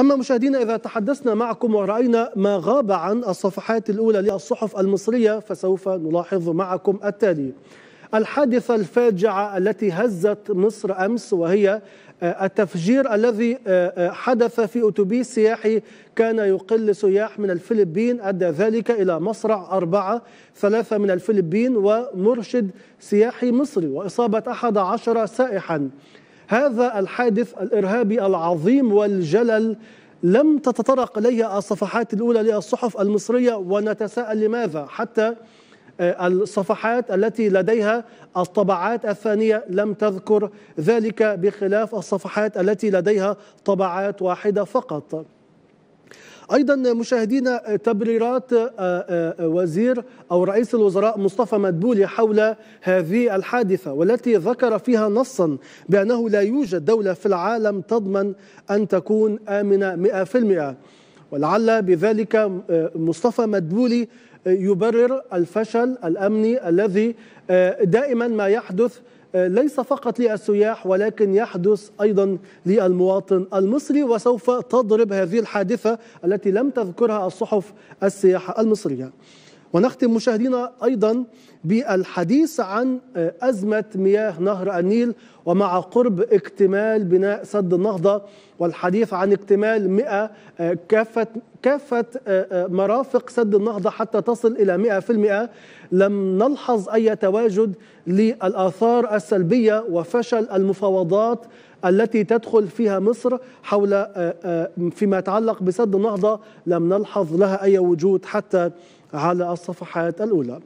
أما مشاهدينا إذا تحدثنا معكم ورأينا ما غاب عن الصفحات الأولى للصحف المصرية فسوف نلاحظ معكم التالي الحادثة الفاجعة التي هزت مصر أمس وهي آه، التفجير الذي آه، آه، حدث في أتوبيس سياحي كان يقل سياح من الفلبين أدى ذلك إلى مصرع أربعة ثلاثة من الفلبين ومرشد سياحي مصري وإصابة أحد عشر سائحاً هذا الحادث الإرهابي العظيم والجلل لم تتطرق إليه الصفحات الأولى للصحف المصرية ونتساءل لماذا حتى آه، الصفحات التي لديها الطبعات الثانية لم تذكر ذلك بخلاف الصفحات التي لديها طبعات واحدة فقط أيضا مشاهدينا تبريرات آه، آه، آه، وزير أو رئيس الوزراء مصطفى مدبولي حول هذه الحادثة والتي ذكر فيها نصا بأنه لا يوجد دولة في العالم تضمن أن تكون آمنة 100% ولعل بذلك مصطفى مدبولي يبرر الفشل الأمني الذي دائما ما يحدث آه، ليس فقط للسياح ولكن يحدث أيضا للمواطن المصري وسوف تضرب هذه الحادثة التي لم تذكرها الصحف السياحة المصرية ونختم مشاهدينا أيضا بالحديث عن آه، أزمة مياه نهر النيل ومع قرب اكتمال بناء سد النهضة والحديث عن اكتمال 100 آه، كافة كافة آه، آه، مرافق سد النهضة حتى تصل إلى 100% لم نلحظ أي تواجد للآثار السلبية وفشل المفاوضات التي تدخل فيها مصر حول آه، فيما يتعلق بسد النهضة لم نلحظ لها أي وجود حتى على الصفحات الأولى